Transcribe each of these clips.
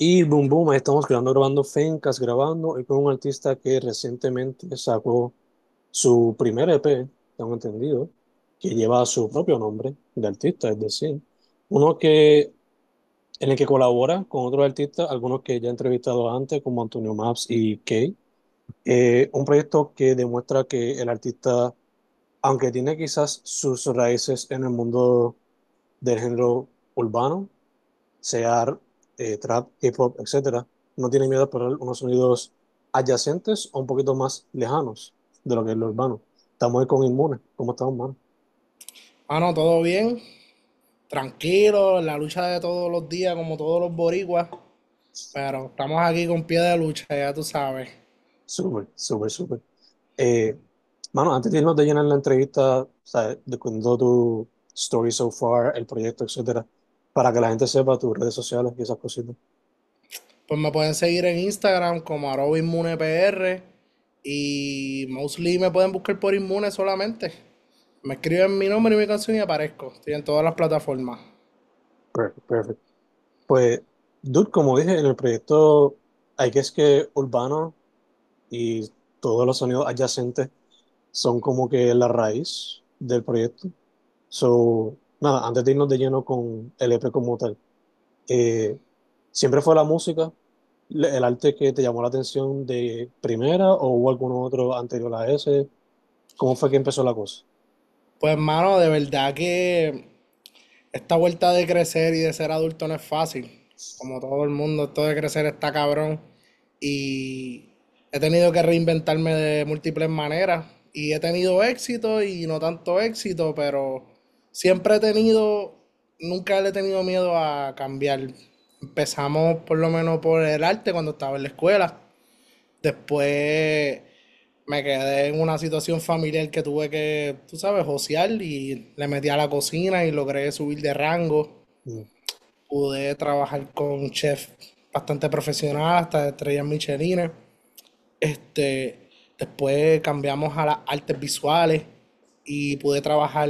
Y boom, boom, estamos grabando Fencas, grabando, y con un artista que recientemente sacó su primer EP, tengo entendido, que lleva su propio nombre de artista, es decir, uno que en el que colabora con otros artistas, algunos que ya he entrevistado antes, como Antonio Maps y Kay. Eh, un proyecto que demuestra que el artista, aunque tiene quizás sus raíces en el mundo del género urbano, se ha eh, trap, hip-hop, etc., no tiene miedo a explorar unos sonidos adyacentes o un poquito más lejanos de lo que es lo urbano. Estamos ahí con Inmune. ¿Cómo estamos, mano? Ah, no, todo bien. Tranquilo, la lucha de todos los días, como todos los boricuas. Pero estamos aquí con pie de lucha, ya tú sabes. Súper, súper, súper. Eh, mano, antes de irnos de llenar la entrevista, ¿sabes? de tu story so far, el proyecto, etcétera, para que la gente sepa tus redes sociales y esas cositas. Pues me pueden seguir en Instagram como InmunePR y mostly me pueden buscar por inmune solamente. Me escriben mi nombre y mi canción y aparezco. Estoy en todas las plataformas. Perfecto. Pues, dude, como dije, en el proyecto hay que es que urbano y todos los sonidos adyacentes son como que la raíz del proyecto. So, nada, antes de irnos de lleno con el EP como tal, eh, ¿siempre fue la música el arte que te llamó la atención de primera o hubo alguno otro anterior a ese? ¿Cómo fue que empezó la cosa? Pues, mano, de verdad que esta vuelta de crecer y de ser adulto no es fácil. Como todo el mundo, esto de crecer está cabrón. Y he tenido que reinventarme de múltiples maneras. Y he tenido éxito y no tanto éxito, pero Siempre he tenido, nunca le he tenido miedo a cambiar. Empezamos por lo menos por el arte cuando estaba en la escuela. Después me quedé en una situación familiar que tuve que, tú sabes, josear y le metí a la cocina y logré subir de rango. Mm. Pude trabajar con un chef bastante profesional, hasta estrellas Michelines. Este, después cambiamos a las artes visuales y pude trabajar,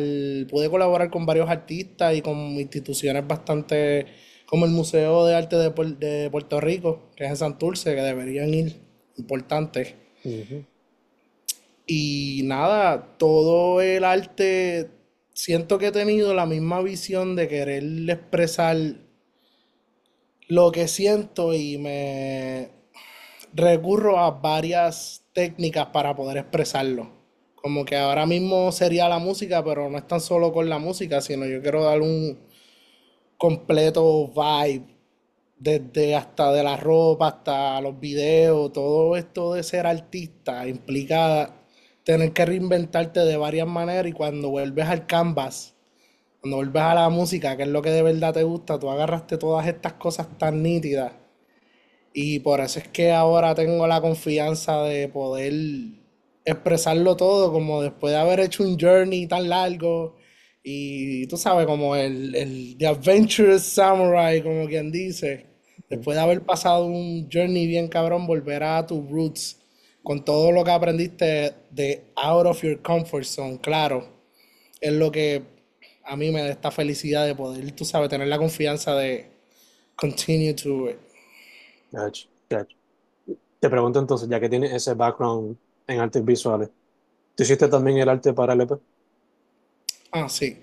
pude colaborar con varios artistas y con instituciones bastante como el Museo de Arte de, Puerto Rico, que es en Santurce, que deberían ir, importante. Y nada, todo el arte, siento que he tenido la misma visión de querer expresar lo que siento y me recurro a varias técnicas para poder expresarlo como que ahora mismo sería la música, pero no es tan solo con la música, sino yo quiero dar un completo vibe, desde hasta de la ropa, hasta los videos, todo esto de ser artista implicada tener que reinventarte de varias maneras y cuando vuelves al canvas, cuando vuelves a la música, que es lo que de verdad te gusta, tú agarraste todas estas cosas tan nítidas. Y por eso es que ahora tengo la confianza de poder expresarlo todo, como después de haber hecho un journey tan largo. Y tú sabes, como el, el Adventurous Samurai, como quien dice, después de haber pasado un journey bien cabrón, volverá a tus roots con todo lo que aprendiste de out of your comfort zone, claro, es lo que a mí me da esta felicidad de poder, tú sabes, tener la confianza de continue to Gotcha, Te pregunto entonces, ya que tienes ese background en artes visuales. ¿Tú hiciste también el arte para el EP? Ah, sí.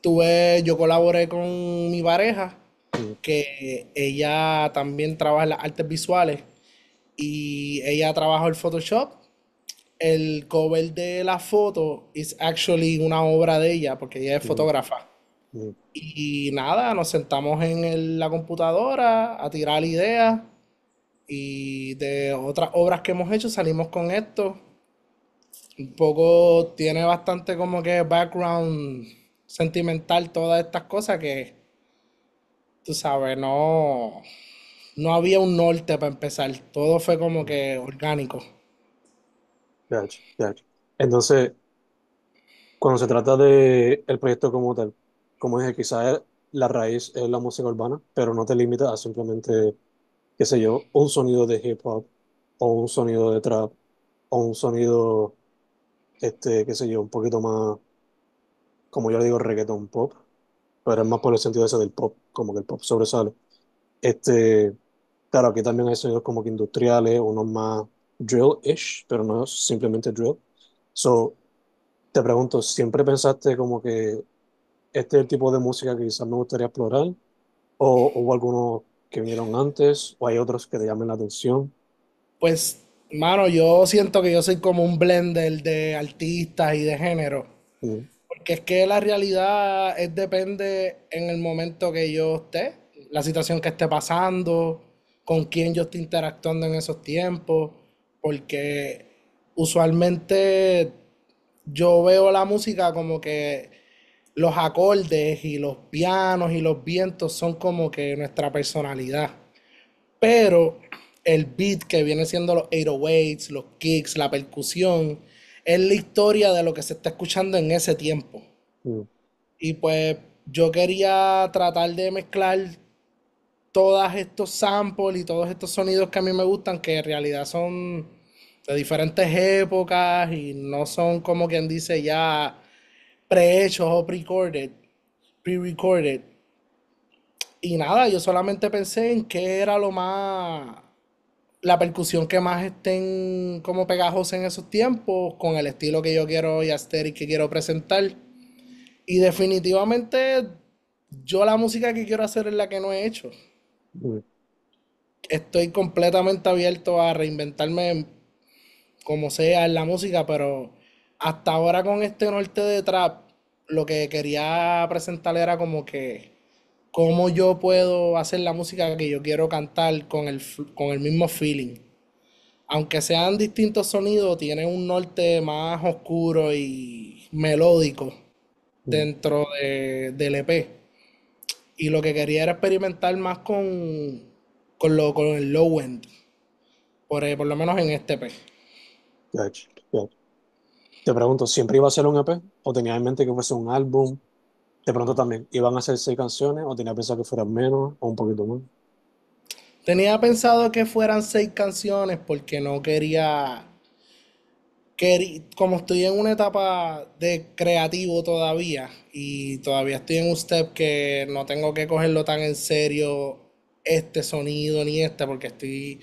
Tuve, yo colaboré con mi pareja, que ella también trabaja en las artes visuales. Y ella trabaja el Photoshop. El cover de la foto es actually una obra de ella, porque ella es fotógrafa. Y nada, nos sentamos en la computadora a tirar ideas y de otras obras que hemos hecho salimos con esto. Un poco tiene bastante como que background sentimental todas estas cosas que, tú sabes, no, no había un norte para empezar. Todo fue como que orgánico. Entonces, cuando se trata de el proyecto como tal, como dije, quizás la raíz es la música urbana, pero no te limita a simplemente qué sé yo, un sonido de hip hop o un sonido de trap o un sonido, este, qué sé yo, un poquito más, como yo le digo, reggaeton pop, pero es más por el sentido ese del pop, como que el pop sobresale. Este, claro, aquí también hay sonidos como que industriales, unos más drill-ish, pero no simplemente drill. So, te pregunto, ¿siempre pensaste como que este es el tipo de música que quizás me gustaría explorar? ¿O hubo algunos que vieron antes o hay otros que te llamen la atención? Pues, mano, yo siento que yo soy como un blender de artistas y de género. Porque es que la realidad es, depende en el momento que yo esté, la situación que esté pasando, con quién yo esté interactuando en esos tiempos, porque usualmente yo veo la música como que los acordes y los pianos y los vientos son como que nuestra personalidad. Pero el beat que viene siendo los 808s, los kicks, la percusión, es la historia de lo que se está escuchando en ese tiempo. Mm. Y pues yo quería tratar de mezclar todos estos samples y todos estos sonidos que a mí me gustan, que en realidad son de diferentes épocas y no son como quien dice ya prehechos o pre-recorded, pre-recorded. Y nada, yo solamente pensé en qué era lo más, la percusión que más estén como pegajos en esos tiempos, con el estilo que yo quiero y que quiero presentar. Y definitivamente yo la música que quiero hacer es la que no he hecho. Estoy completamente abierto a reinventarme como sea en la música, pero hasta ahora con este norte de trap, lo que quería presentar era como que cómo yo puedo hacer la música que yo quiero cantar con el, con el mismo feeling. Aunque sean distintos sonidos, tiene un norte más oscuro y melódico mm. dentro del EP. Y lo que quería era experimentar más con, lo, con el low end, por, eh, por lo menos en este EP. Te pregunto, ¿siempre iba a ser un EP? ¿O tenías en mente que fuese un álbum? De pronto también, ¿iban a ser seis canciones? ¿O tenías pensado que fueran menos o un poquito más? Tenía pensado que fueran seis canciones porque no quería como estoy en una etapa de creativo todavía y todavía estoy en un step que no tengo que cogerlo tan en serio este sonido ni este porque estoy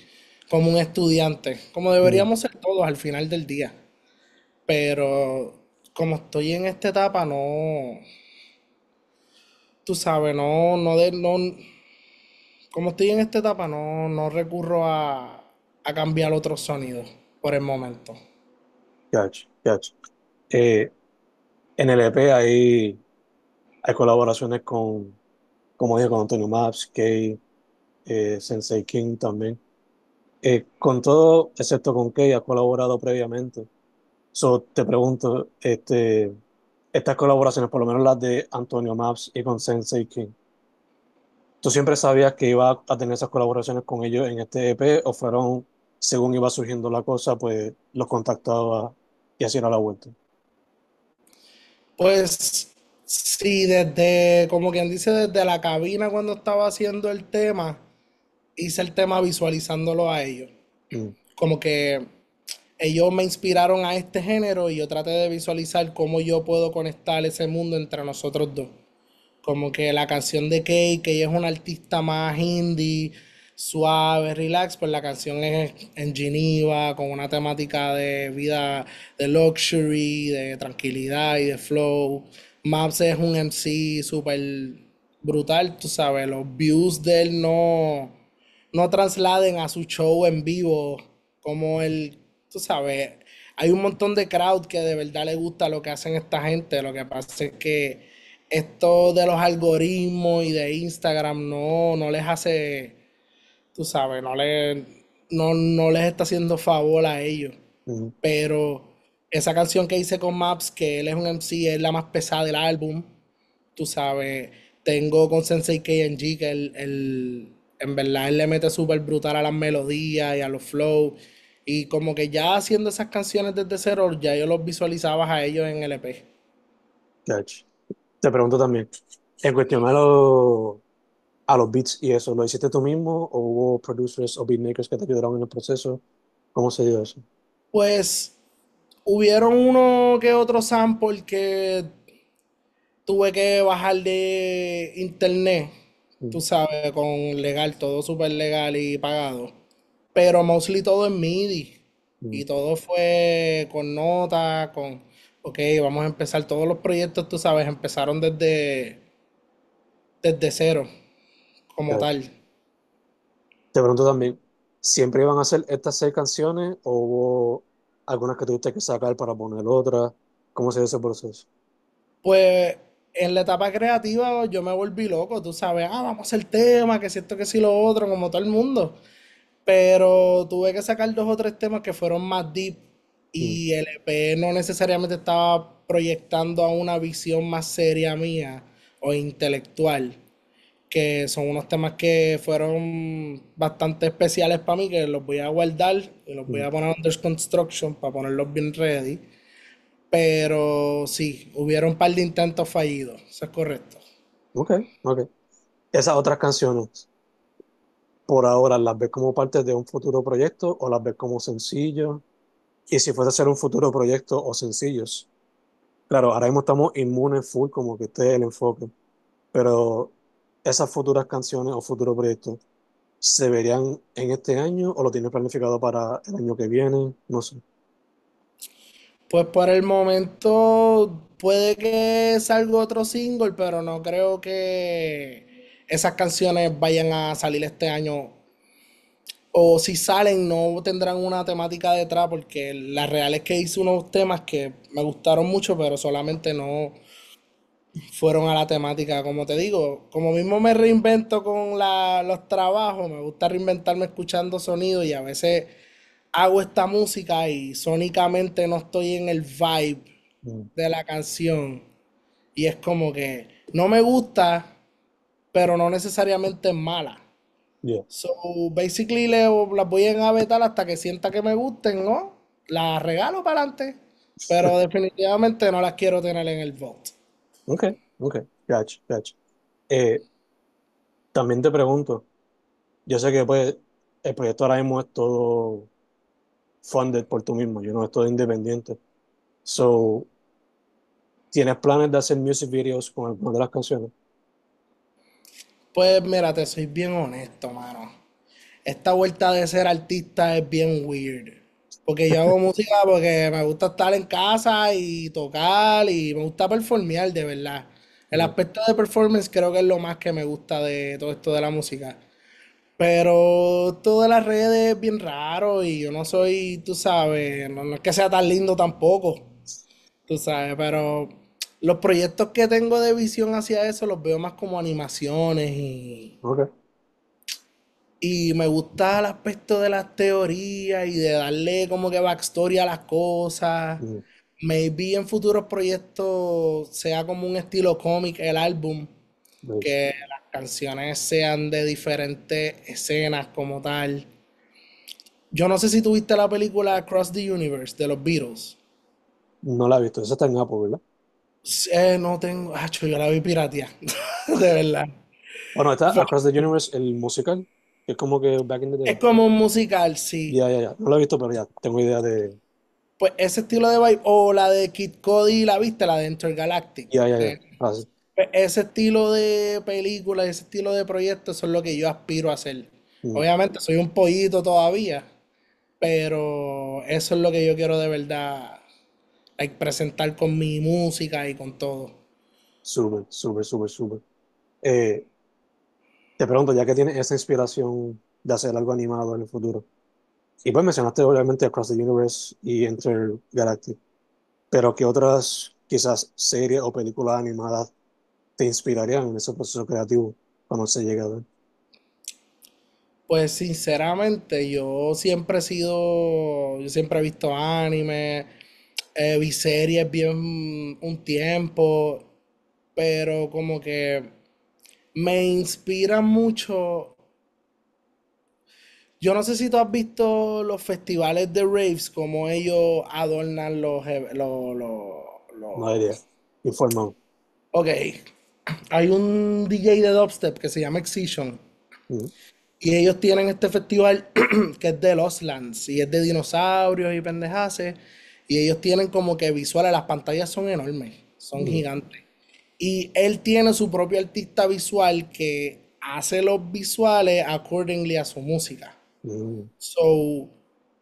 como un estudiante, como deberíamos ser todos al final del día. Pero como estoy en esta etapa, no. Tú sabes, no, no, como estoy en esta etapa, no, recurro a, cambiar otro sonido por el momento. Gotcha, gotcha. Eh, en el EP hay, colaboraciones con, como dije, con Antonio Maps, Kei, eh, Sensei King también. Eh, con todo, excepto con Kei, ha colaborado previamente. So, te pregunto, este, estas colaboraciones, por lo menos las de Antonio Maps y con Sensei King, ¿tú siempre sabías que iba a tener esas colaboraciones con ellos en este EP o fueron, según iba surgiendo la cosa, pues los contactaba y así era la vuelta? Pues sí, desde, como quien dice, desde la cabina cuando estaba haciendo el tema, hice el tema visualizándolo a ellos. Mm. Como que ellos me inspiraron a este género y yo traté de visualizar cómo yo puedo conectar ese mundo entre nosotros dos. Como que la canción de Kate, que ella es una artista más indie, suave, relax, pues la canción es en Geneva, con una temática de vida, de luxury, de tranquilidad y de flow. Maps es un MC súper brutal, tú sabes, los views de él no, no trasladen a su show en vivo como el tú sabes, hay un montón de crowd que de verdad le gusta lo que hacen esta gente. Lo que pasa es que esto de los algoritmos y de Instagram no, no les hace, tú sabes, no, les, no, no les está haciendo favor a ellos. Pero esa canción que hice con Maps, que él es un MC, es la más pesada del álbum, tú sabes. Tengo con Sensei KNG, que el, el, en verdad él le mete súper brutal a las melodías y a los flows y como que ya haciendo esas canciones desde cero, ya yo los visualizabas a ellos en LP. Te pregunto también, en cuestión a los, a beats y eso, ¿lo hiciste tú mismo o hubo producers o beatmakers que te ayudaron en el proceso? ¿Cómo se dio eso? Pues hubieron uno que otro sample que tuve que bajar de internet, tú mm. sabes, con legal, todo súper legal y pagado pero mostly todo en MIDI. Y mm. todo fue con nota, con, ok, vamos a empezar. Todos los proyectos, tú sabes, empezaron desde, desde cero, como tal. Te pregunto también, ¿siempre iban a hacer estas seis canciones o hubo algunas que tuviste que sacar para poner otras? ¿Cómo se dio ese proceso? Pues en la etapa creativa yo me volví loco, tú sabes, ah, vamos a hacer tema, que siento que si lo otro, como todo el mundo pero tuve que sacar dos o tres temas que fueron más deep y el EP no necesariamente estaba proyectando a una visión más seria mía o intelectual, que son unos temas que fueron bastante especiales para mí, que los voy a guardar y los voy a mm. poner under construction para ponerlos bien ready. Pero sí, hubieron un par de intentos fallidos, eso es correcto. Ok, ok. Esas otras canciones, por ahora las ves como parte de un futuro proyecto o las ves como sencillo? Y si fuese a ser un futuro proyecto o sencillos. Claro, ahora mismo estamos inmunes full, como que este el enfoque. Pero esas futuras canciones o futuros proyectos, ¿se verían en este año o lo tienes planificado para el año que viene? No sé. Pues por el momento puede que salga otro single, pero no creo que esas canciones vayan a salir este año. O si salen, no tendrán una temática detrás, porque la real es que hice unos temas que me gustaron mucho, pero solamente no fueron a la temática. Como te digo, como mismo me reinvento con la, los trabajos, me gusta reinventarme escuchando sonido y a veces hago esta música y sónicamente no estoy en el vibe mm. de la canción. Y es como que no me gusta, pero no necesariamente mala. So, basically, las voy a vetar hasta que sienta que me gusten, ¿no? Las regalo para adelante, pero definitivamente no las quiero tener en el bot. Ok, ok, gotcha, gotcha. Eh, también te pregunto, yo sé que pues, el proyecto ahora mismo es todo funded por tú mismo, yo no estoy independiente. So, ¿tienes planes de hacer music videos con alguna de las canciones? Pues mira, te soy bien honesto, mano. Esta vuelta de ser artista es bien weird. Porque yo hago música porque me gusta estar en casa y tocar y me gusta performear, de verdad. El aspecto de performance creo que es lo más que me gusta de todo esto de la música. Pero todo de las redes es bien raro y yo no soy, tú sabes, no es que sea tan lindo tampoco. Tú sabes, pero los proyectos que tengo de visión hacia eso los veo más como animaciones y. Y me gusta el aspecto de las teorías y de darle como que backstory a las cosas. Maybe en futuros proyectos sea como un estilo cómic el álbum. Que las canciones sean de diferentes escenas como tal. Yo no sé si tuviste la película Across the Universe de los Beatles. No la he visto, esa está en Apple, ¿verdad? Eh, no tengo. Ah, yo la vi piratía. de verdad. Bueno, está Across the Universe, el musical. Es como que Es como un musical, sí. Ya, ya, ya. No lo he visto, pero ya tengo idea de. Pues ese estilo de vibe. O la de Kid Cody, la viste, la de Enter Ya, ya, ya. Eh, ah, pues, ese estilo de película, ese estilo de proyectos son lo que yo aspiro a hacer. Mm. Obviamente soy un pollito todavía, pero eso es lo que yo quiero de verdad presentar con mi música y con todo. Súper, súper, súper, súper. Eh, te pregunto, ya que tienes esa inspiración de hacer algo animado en el futuro, y pues mencionaste obviamente Across the Universe y Enter Galactic, pero ¿qué otras quizás series o películas animadas te inspirarían en ese proceso creativo cuando se llegue a ver? Pues sinceramente, yo siempre he sido, yo siempre he visto anime, eh, bien un tiempo, pero como que me inspira mucho. Yo no sé si tú has visto los festivales de raves, como ellos adornan los... los, los, los... No Ok. Hay un DJ de dubstep que se llama Excision. Y ellos tienen este festival que es de Los Lands y es de dinosaurios y pendejaces. Y ellos tienen como que visuales, las pantallas son enormes, son gigantes. Y él tiene su propio artista visual que hace los visuales accordingly a su música. Mm. So,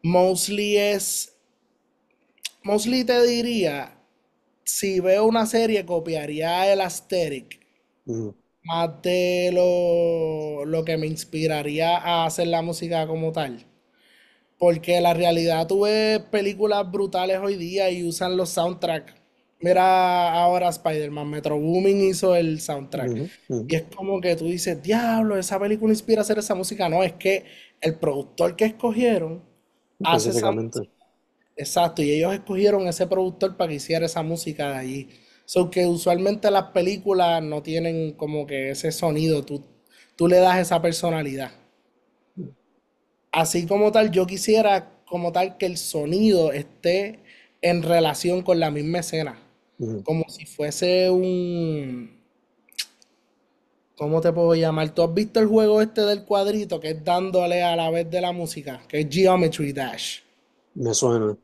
mostly es. mostly te diría: si veo una serie, copiaría el Asterix. Más de lo que me inspiraría a hacer la música como tal. Porque la realidad, tú ves películas brutales hoy día y usan los soundtracks. Mira ahora Spider-Man, Metro Booming hizo el soundtrack. Y es como que tú dices, diablo, esa película inspira a hacer esa música. No, es que el productor que escogieron hace esa Exacto, y ellos escogieron ese productor para que hiciera esa música de allí. Son que usualmente las películas no tienen como que ese sonido, tú, tú le das esa personalidad así como tal, yo quisiera como tal que el sonido esté en relación con la misma escena. Como si fuese un... ¿Cómo te puedo llamar? ¿Tú has visto el juego este del cuadrito que es dándole a la vez de la música? Que es Geometry Dash. Me suena,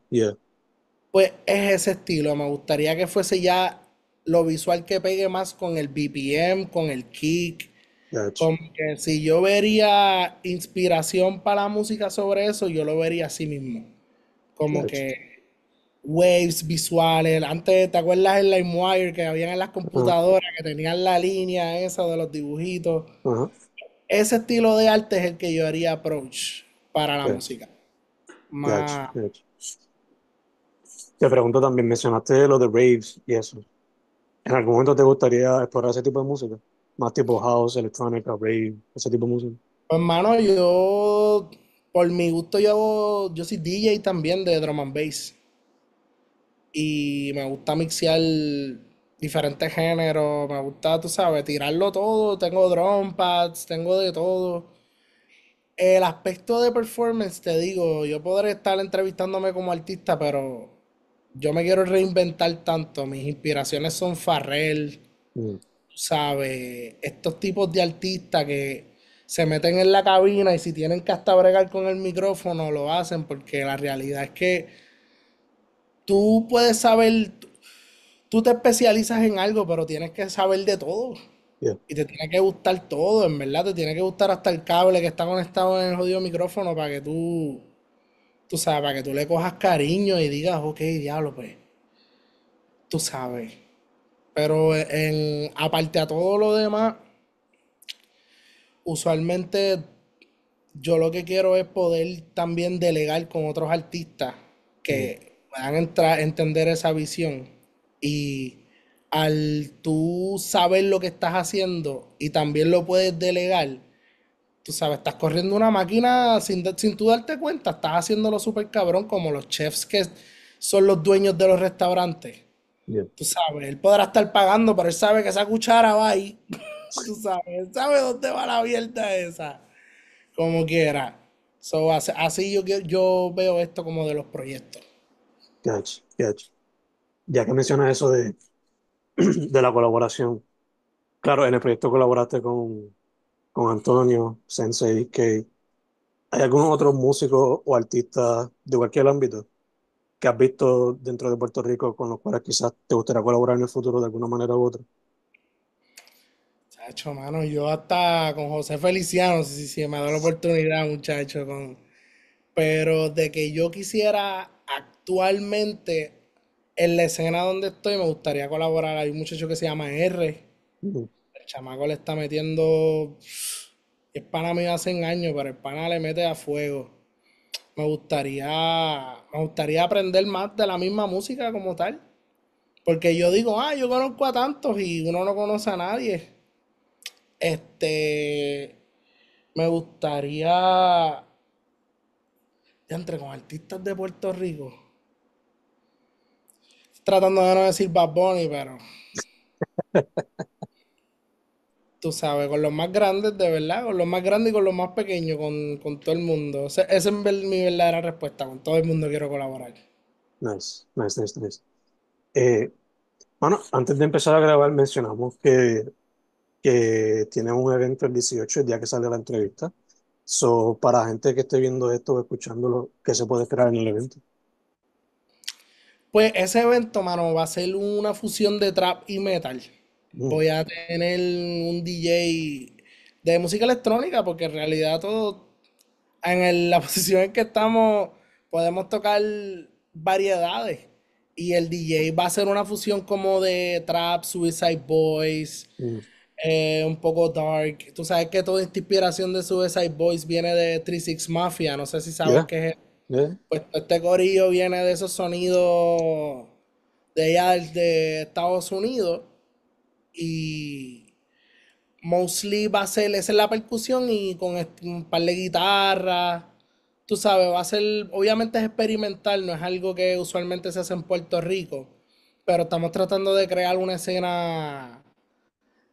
Pues es ese estilo. Me gustaría que fuese ya lo visual que pegue más con el BPM, con el kick, como que si yo vería inspiración para la música sobre eso, yo lo vería así mismo. Como que waves visuales. Antes, ¿te acuerdas en wire que habían en las computadoras que tenían la línea esa de los dibujitos? Ese estilo de arte es el que yo haría approach para la música. Te pregunto también, mencionaste lo de waves y eso. ¿En algún momento te gustaría explorar ese tipo de música? más tipo house, electronic, rave, ese tipo de música? hermano, pues, yo, por mi gusto, yo, yo soy DJ también de drum and bass. Y me gusta mixear diferentes géneros, me gusta, tú sabes, tirarlo todo. Tengo drum pads, tengo de todo. El aspecto de performance, te digo, yo podré estar entrevistándome como artista, pero yo me quiero reinventar tanto. Mis inspiraciones son Farrell, mm. ¿sabes? Estos tipos de artistas que se meten en la cabina y si tienen que hasta bregar con el micrófono, lo hacen porque la realidad es que tú puedes saber, tú te especializas en algo, pero tienes que saber de todo. Y te tiene que gustar todo, en verdad, te tiene que gustar hasta el cable que está conectado en el jodido micrófono para que tú, tú sabes, para que tú le cojas cariño y digas, ok, diablo, pues, tú sabes pero en, aparte a todo lo demás, usualmente yo lo que quiero es poder también delegar con otros artistas que puedan entrar, entender esa visión. Y al tú saber lo que estás haciendo y también lo puedes delegar, tú sabes, estás corriendo una máquina sin, sin tú darte cuenta, estás haciéndolo súper cabrón como los chefs que son los dueños de los restaurantes Tú sabes, él podrá estar pagando, pero él sabe que esa cuchara va ahí. Tú sabes, él sabe dónde va la abierta esa. Como quiera. So, así yo, yo veo esto como de los proyectos. Ya que mencionas eso de, de la colaboración. Claro, en el proyecto colaboraste con, con Antonio, Sensei, que ¿Hay algunos otros músicos o artistas de cualquier ámbito que has visto dentro de Puerto Rico con los cuales quizás te gustaría colaborar en el futuro de alguna manera u otra? Chacho, mano, yo hasta con José Feliciano, si, si me da la oportunidad, muchacho, con... pero de que yo quisiera actualmente en la escena donde estoy me gustaría colaborar. Hay un muchacho que se llama R. El chamaco le está metiendo... El pana me hace años, pero el pana le mete a fuego me gustaría, me gustaría aprender más de la misma música como tal. Porque yo digo, ah, yo conozco a tantos y uno no conoce a nadie. Este, me gustaría, entre con artistas de Puerto Rico. tratando de no decir Bad Bunny, pero... tú sabes, con los más grandes de verdad, con los más grandes y con los más pequeños, con, todo el mundo. esa es mi verdadera respuesta, con todo el mundo quiero colaborar. Nice, nice, nice, nice. Eh, bueno, antes de empezar a grabar mencionamos que, que un evento el 18, el día que sale la entrevista. So, para gente que esté viendo esto o escuchándolo, ¿qué se puede esperar en el evento? Pues ese evento, mano, va a ser una fusión de trap y metal. Voy a tener un DJ de música electrónica, porque en realidad todo, en la posición en que estamos, podemos tocar variedades. Y el DJ va a ser una fusión como de trap, Suicide Boys, eh, un poco dark. Tú sabes que toda esta inspiración de Suicide Boys viene de 36 Mafia, no sé si sabes qué es. Pues este corillo viene de esos sonidos de allá de Estados Unidos y mostly va a ser, esa la percusión y con un par de guitarras, tú sabes, va a ser, obviamente es experimental, no es algo que usualmente se hace en Puerto Rico, pero estamos tratando de crear una escena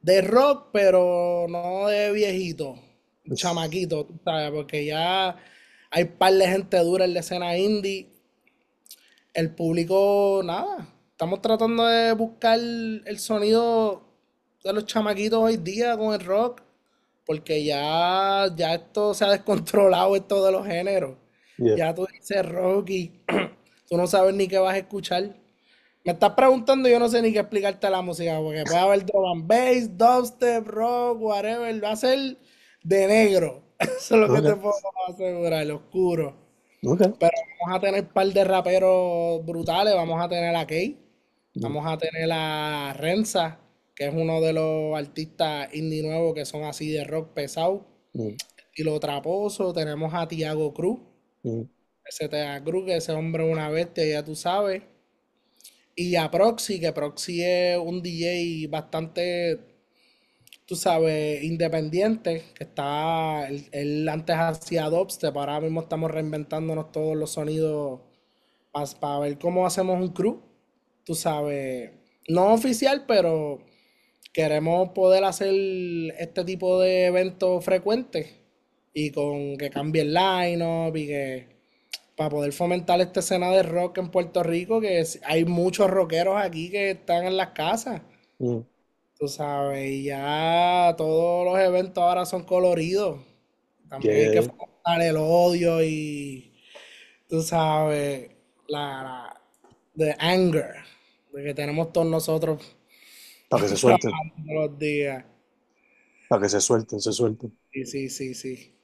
de rock, pero no de viejito, pues chamaquito, tú sabes, porque ya hay par de gente dura en la escena indie. El público, nada. Estamos tratando de buscar el sonido de los chamaquitos hoy día con el rock, porque ya, ya esto se ha descontrolado, esto de los géneros. Ya tú dices rock y tú no sabes ni qué vas a escuchar. Me estás preguntando, yo no sé ni qué explicarte la música, porque puede haber drum and bass, dubstep, rock, whatever, va a ser de negro. Eso es lo que te puedo asegurar, oscuro. Pero vamos a tener un par de raperos brutales, vamos a tener a Kay, vamos a tener a Renza, que es uno de los artistas indie nuevos que son así de rock pesado. Mm. Y lo traposo, tenemos a Tiago Cruz. Mm. Ese Cruz, que ese hombre es una bestia, ya tú sabes. Y a Proxy, que Proxy es un DJ bastante, tú sabes, independiente, que está, él, antes hacía Pero ahora mismo estamos reinventándonos todos los sonidos para ver cómo hacemos un crew, tú sabes, no oficial, pero queremos poder hacer este tipo de eventos frecuentes y con que cambie el line-up y que para poder fomentar esta escena de rock en Puerto Rico, que hay muchos rockeros aquí que están en las casas. Mm. Tú sabes, y ya todos los eventos ahora son coloridos. También hay que fomentar el odio y, tú sabes, la, the anger de que tenemos todos nosotros para que se suelten. Los días. Para que se suelten, se suelten. Sí, sí, sí, sí.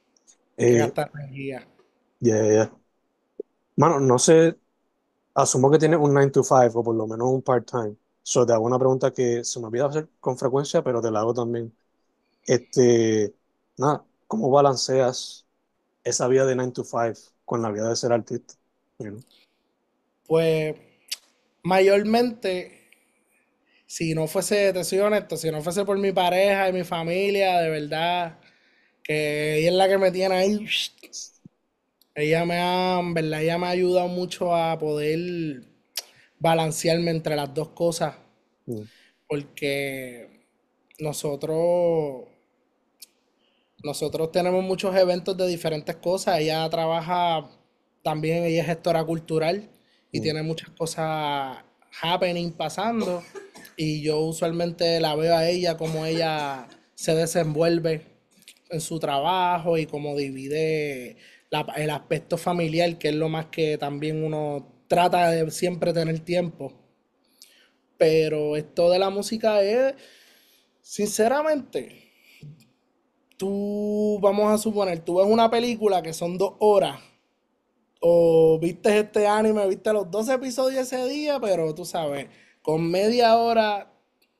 Eh, Gasta energía. ya no sé. Asumo que tiene un 9 to 5 o por lo menos un part-time. So, te hago una pregunta que se me olvida hacer con frecuencia, pero te la hago también. Este, nada, ¿cómo balanceas esa vida de 9 to 5 con la vida de ser artista? Pues mayormente si no fuese, te soy honesto, si no fuese por mi pareja y mi familia, de verdad, que ella es la que me tiene ahí. Ella me ha, verdad, ella me ha ayudado mucho a poder balancearme entre las dos cosas. Mm. Porque nosotros, nosotros tenemos muchos eventos de diferentes cosas. Ella trabaja también, ella es gestora cultural y mm. tiene muchas cosas happening pasando y yo usualmente la veo a ella como ella se desenvuelve en su trabajo y como divide el aspecto familiar, que es lo más que también uno trata de siempre tener tiempo. Pero esto de la música es, sinceramente, tú, vamos a suponer, tú ves una película que son dos horas, o viste este anime, viste los dos episodios ese día, pero tú sabes, con media hora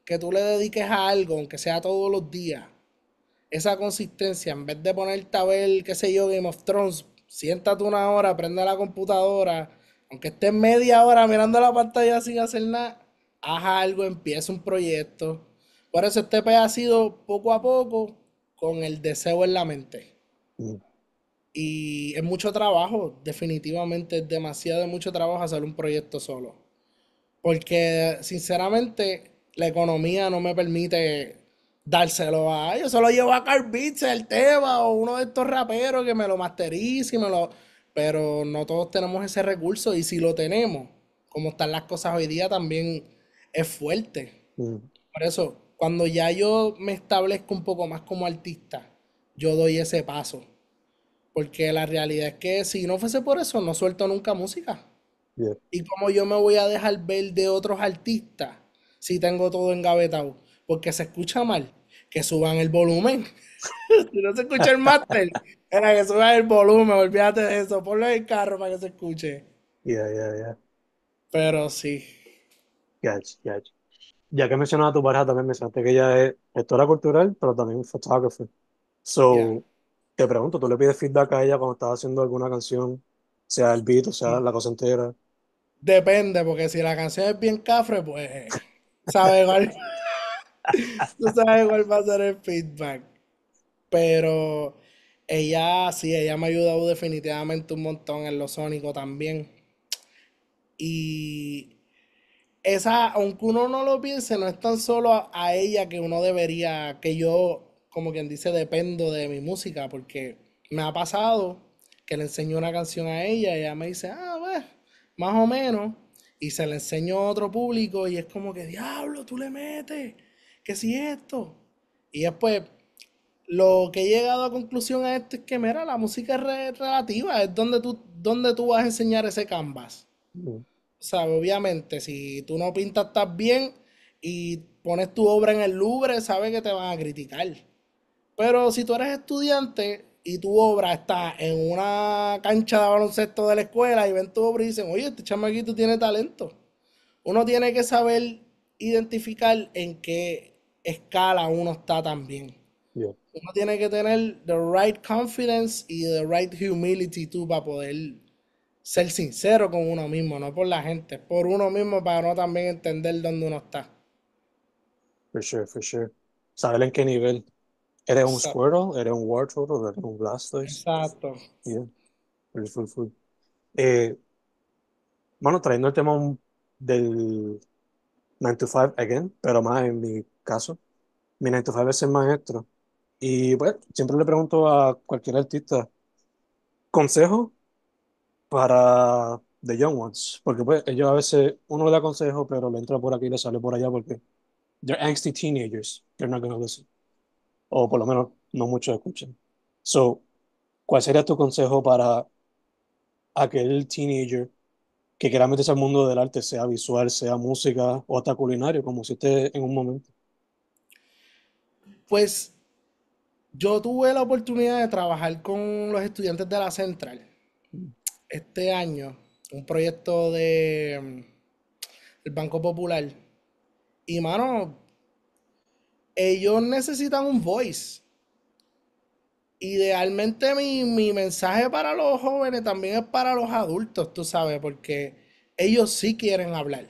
que tú le dediques a algo, aunque sea todos los días, esa consistencia, en vez de poner a ver, qué sé yo, Game of Thrones, siéntate una hora, prende la computadora, aunque estés media hora mirando la pantalla sin hacer nada, haz algo, empieza un proyecto. Por eso este pez ha sido poco a poco con el deseo en la mente. Mm. Y es mucho trabajo, definitivamente es demasiado mucho trabajo hacer un proyecto solo. Porque sinceramente la economía no me permite dárselo a yo se lo llevo a Carbiz, el Teba, o uno de estos raperos que me lo masterice y me lo pero no todos tenemos ese recurso y si lo tenemos como están las cosas hoy día también es fuerte mm. por eso cuando ya yo me establezco un poco más como artista yo doy ese paso porque la realidad es que si no fuese por eso no suelto nunca música y como yo me voy a dejar ver de otros artistas si tengo todo engavetado. Porque se escucha mal. Que suban el volumen. si no se escucha el máster, era que suban el volumen. Olvídate de eso. Ponlo en el carro para que se escuche. ya ya ya Pero sí. Ya que mencionaba a tu pareja, también mencionaste que ella es gestora cultural, pero también fotógrafa. So, te pregunto, ¿tú le pides feedback a ella cuando estaba haciendo alguna canción? Sea el beat, o sea mm. la cosa entera. Depende, porque si la canción es bien cafre, pues sabes cuál, tú sabes cuál va a ser el feedback. Pero ella, sí, ella me ha ayudado definitivamente un montón en lo sónico también. Y esa, aunque uno no lo piense, no es tan solo a, ella que uno debería, que yo, como quien dice, dependo de mi música, porque me ha pasado que le enseño una canción a ella y ella me dice, ah, más o menos, y se le enseñó a otro público y es como que, diablo, tú le metes, que si esto. Y después, lo que he llegado a conclusión a esto es que, mira, la música es relativa, es donde tú, donde tú vas a enseñar ese canvas. Mm. O sea, obviamente, si tú no pintas tan bien y pones tu obra en el Louvre, sabes que te van a criticar. Pero si tú eres estudiante, y tu obra está en una cancha de baloncesto de la escuela y ven tu obra y dicen, oye, este chamaquito tiene talento. Uno tiene que saber identificar en qué escala uno está también. Uno tiene que tener the right confidence y the right humility tú para poder ser sincero con uno mismo, no por la gente, por uno mismo para no también entender dónde uno está. For sure, for sure. Saber en qué nivel. Eres un squirrel Squirtle, eres un Wartortle, eres un Blastoise. Exacto. Yeah. full, full. Eh, bueno, trayendo el tema del 9 to 5 again, pero más en mi caso. Mi 9 to 5 es el maestro. Y pues, siempre le pregunto a cualquier artista, consejo para The Young Ones, porque pues ellos a veces, uno le da consejo, pero le entra por aquí y le sale por allá porque they're angsty teenagers, they're not going to listen o por lo menos no muchos escuchan. So, ¿cuál sería tu consejo para aquel teenager que quiera meterse al mundo del arte, sea visual, sea música o hasta culinario, como si esté en un momento? Pues yo tuve la oportunidad de trabajar con los estudiantes de la Central este año, un proyecto de mm, el Banco Popular. Y mano, ellos necesitan un voice. Idealmente mi, mensaje para los jóvenes también es para los adultos, tú sabes, porque ellos sí quieren hablar.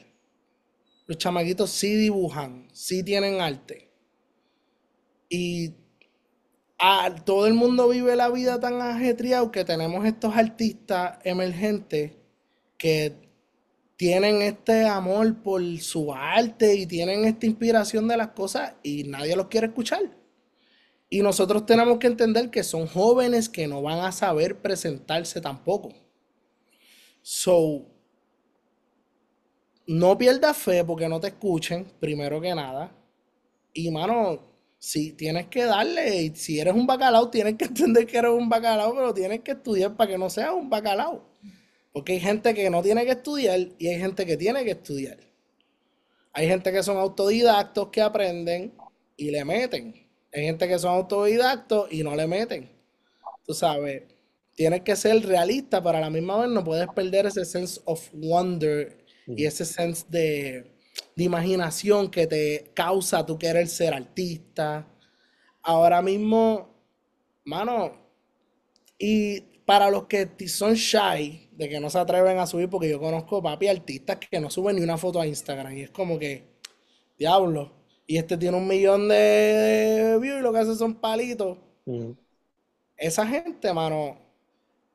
Los chamaquitos sí dibujan, sí tienen arte. Y a, todo el mundo vive la vida tan ajetreado que tenemos estos artistas emergentes que tienen este amor por su arte y tienen esta inspiración de las cosas y nadie los quiere escuchar. Y nosotros tenemos que entender que son jóvenes que no van a saber presentarse tampoco. So, no pierdas fe porque no te escuchen, primero que nada. Y mano, si tienes que darle, si eres un bacalao, tienes que entender que eres un bacalao, pero tienes que estudiar para que no seas un bacalao. Porque hay gente que no tiene que estudiar y hay gente que tiene que estudiar. Hay gente que son autodidactos que aprenden y le meten. Hay gente que son autodidactos y no le meten. Tú sabes, tienes que ser realista, para a la misma vez no puedes perder ese sense of wonder y ese sense de, imaginación que te causa tu querer ser artista. Ahora mismo, mano, y para los que son shy, de que no se atreven a subir, porque yo conozco papi artistas que no suben ni una foto a Instagram. Y es como que, diablo. Y este tiene un millón de views y lo que hace son palitos. Esa gente, mano,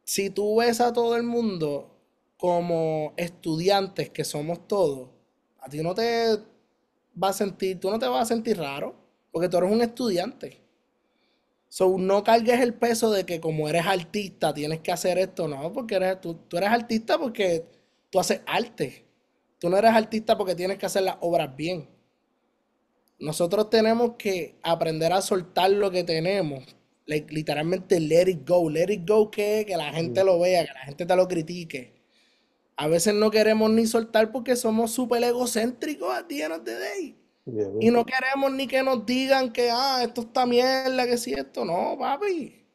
si tú ves a todo el mundo como estudiantes que somos todos, a ti no te va a sentir, tú no te vas a sentir raro, porque tú eres un estudiante. So, no cargues el peso de que como eres artista tienes que hacer esto, no, porque eres, tú, eres artista porque tú haces arte. Tú no eres artista porque tienes que hacer las obras bien. Nosotros tenemos que aprender a soltar lo que tenemos. literalmente, let it go. Let it go que, que la gente lo vea, que la gente te lo critique. A veces no queremos ni soltar porque somos súper egocéntricos a día de hoy. Y no queremos ni que nos digan que, ah, esto está mierda, que si esto. No, papi.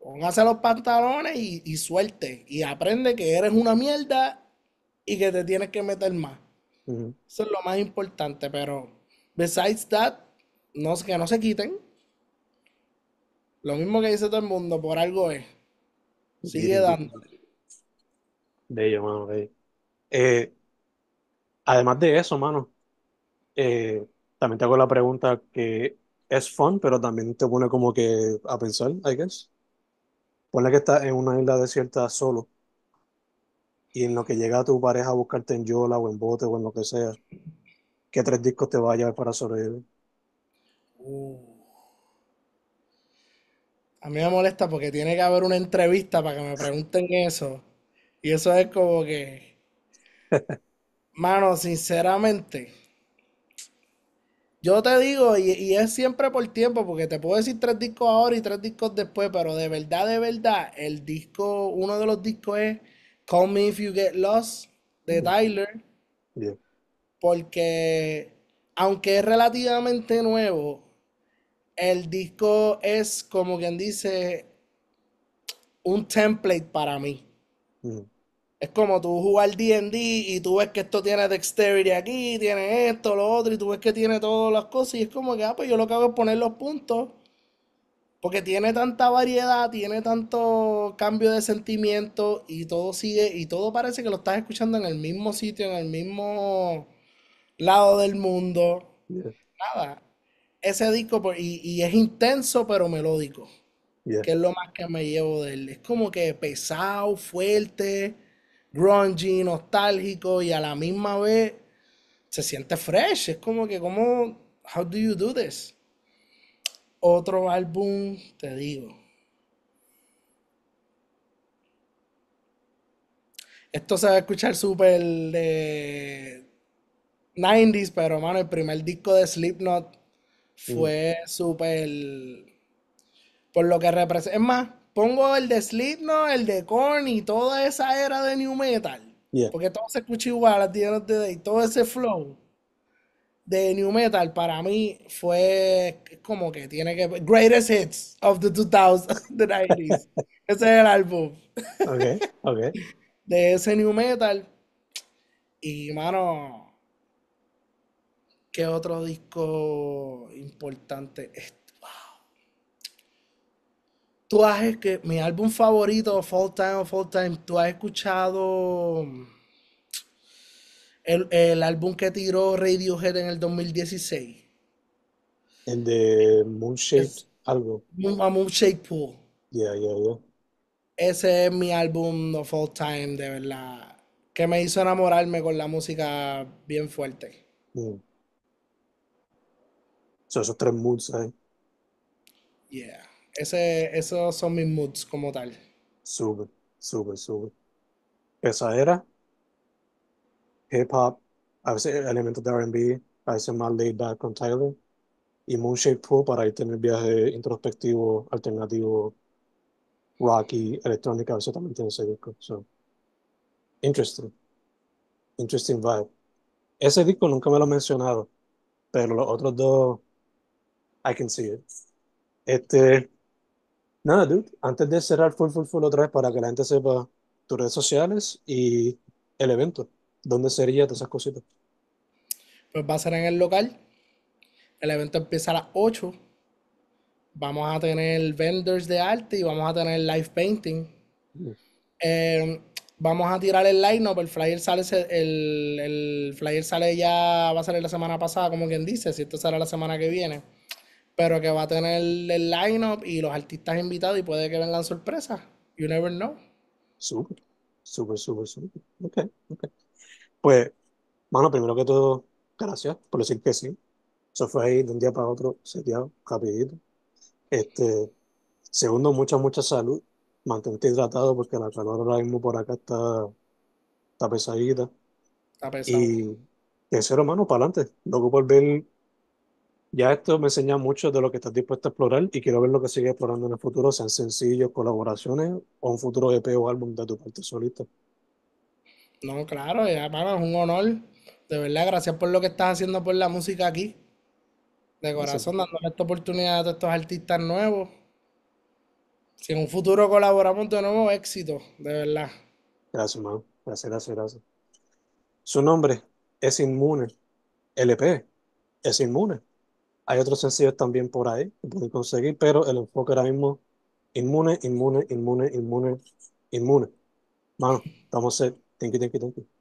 Póngase los pantalones y, suelte. Y aprende que eres una mierda y que te tienes que meter más. Eso es lo más importante. Pero, besides that, no, que no se quiten. Lo mismo que dice todo el mundo, por algo es. Sigue dándole. Bello, mano, eh, además de eso, mano eh, también te hago la pregunta que es fun, pero también te pone como que a pensar, I guess. poner que estás en una isla desierta solo y en lo que llega tu pareja a buscarte en yola o en bote o en lo que sea, ¿qué tres discos te vaya a llevar para sobrevivir? Uh. A mí me molesta porque tiene que haber una entrevista para que me pregunten eso. Y eso es como que... Mano, sinceramente, yo te digo, y, es siempre por tiempo, porque te puedo decir tres discos ahora y tres discos después, pero de verdad, de verdad, el disco, uno de los discos es Call Me If You Get Lost de Tyler. Porque, aunque es relativamente nuevo, el disco es como quien dice un template para mí. Es como tú jugar DD y tú ves que esto tiene dexterity aquí, tiene esto, lo otro, y tú ves que tiene todas las cosas. Y es como que, ah, pues yo lo que hago es poner los puntos. Porque tiene tanta variedad, tiene tanto cambio de sentimiento y todo sigue, y todo parece que lo estás escuchando en el mismo sitio, en el mismo lado del mundo. Nada. Ese disco, pues, y, es intenso pero melódico, que es lo más que me llevo de él. Es como que pesado, fuerte grungy, nostálgico y a la misma vez se siente fresh. Es como que, ¿cómo? How do you do this? Otro álbum, te digo. Esto se va a escuchar súper de 90s, pero mano, el primer disco de Slipknot fue mm. súper. Por lo que representa. Es más, pongo el de Slipknot, el de Korn y toda esa era de New Metal, porque todo se escucha igual a Tierra de todo ese flow de New Metal para mí fue como que tiene que Greatest Hits of the 2000s, the 90s. ese es el álbum. Ok. ok. De ese New Metal. Y, mano, ¿qué otro disco importante? es tú has que mi álbum favorito, Fall Time o Fall Time, tú has escuchado mm, el, álbum que tiró Radiohead en el 2016. En de Moonshake, algo. A Moonshake Pool. Yeah, yeah, yeah. Ese es mi álbum of Fall time, de verdad. Que me hizo enamorarme con la música bien fuerte. Mm. Son esos tres moods ahí. Eh. Yeah. Ese, esos son mis moods como tal. Sube. Sube, sube. Pesadera, hip hop, a veces elementos de RB, a veces más laid back con Tyler. Y Moon Pool para ir tener viaje introspectivo, alternativo, rocky, electrónica, a veces también tiene ese disco. So. Interesting. Interesting vibe. Ese disco nunca me lo he mencionado, pero los otros dos, I can see it. Este, Nada, dude, antes de cerrar full, full, full otra vez para que la gente sepa tus redes sociales y el evento, ¿dónde sería todas esas cositas? Pues va a ser en el local. El evento empieza a las 8. Vamos a tener vendors de arte y vamos a tener live painting. Mm. Eh, vamos a tirar el line no, El flyer sale el, el flyer sale ya, va a salir la semana pasada, como quien dice, si esto será la semana que viene pero que va a tener el line-up y los artistas invitados y puede que vengan sorpresas. You never know. Súper, súper, súper, súper. Ok, ok. Pues, mano, primero que todo, gracias por decir que sí. Eso fue ahí de un día para otro, seteado, rapidito. Este, segundo, mucha, mucha salud. Mantente hidratado porque la calor ahora mismo por acá está, está pesadita. Está pesado. Y tercero, mano, para adelante. Loco por ver ya esto me enseña mucho de lo que estás dispuesto a explorar y quiero ver lo que sigues explorando en el futuro, sean sencillos, colaboraciones o un futuro EP o álbum de tu parte solista. No, claro, ya, es un honor. De verdad, gracias por lo que estás haciendo por la música aquí. De corazón, dándole esta oportunidad a todos estos artistas nuevos. Si en un futuro colaboramos de nuevo, éxito, de verdad. Gracias, man. Gracias, gracias, gracias. Su nombre es Inmune. LP es Inmune. Hay otros sencillos también por ahí que pueden conseguir, pero el enfoque ahora mismo, inmune, inmune, inmune, inmune, inmune. Vamos, vamos a Thank you, thank